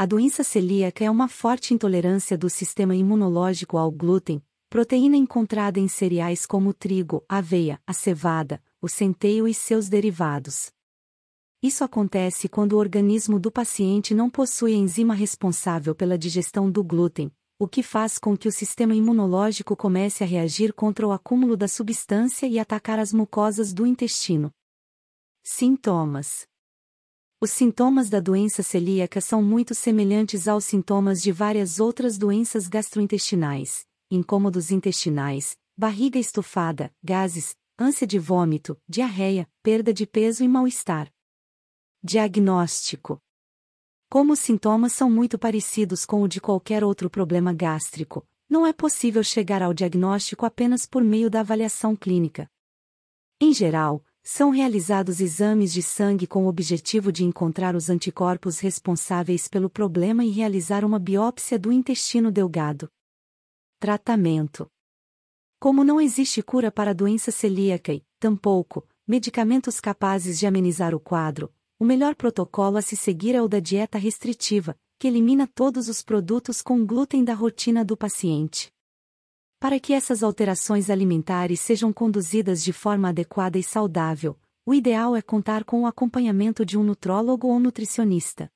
A doença celíaca é uma forte intolerância do sistema imunológico ao glúten, proteína encontrada em cereais como o trigo, a aveia, a cevada, o centeio e seus derivados. Isso acontece quando o organismo do paciente não possui a enzima responsável pela digestão do glúten, o que faz com que o sistema imunológico comece a reagir contra o acúmulo da substância e atacar as mucosas do intestino. Sintomas os sintomas da doença celíaca são muito semelhantes aos sintomas de várias outras doenças gastrointestinais: incômodos intestinais, barriga estufada, gases, ânsia de vômito, diarreia, perda de peso e mal-estar. Diagnóstico: Como os sintomas são muito parecidos com o de qualquer outro problema gástrico, não é possível chegar ao diagnóstico apenas por meio da avaliação clínica. Em geral, são realizados exames de sangue com o objetivo de encontrar os anticorpos responsáveis pelo problema e realizar uma biópsia do intestino delgado. Tratamento: Como não existe cura para a doença celíaca e, tampouco, medicamentos capazes de amenizar o quadro, o melhor protocolo a se seguir é o da dieta restritiva, que elimina todos os produtos com glúten da rotina do paciente. Para que essas alterações alimentares sejam conduzidas de forma adequada e saudável, o ideal é contar com o acompanhamento de um nutrólogo ou nutricionista.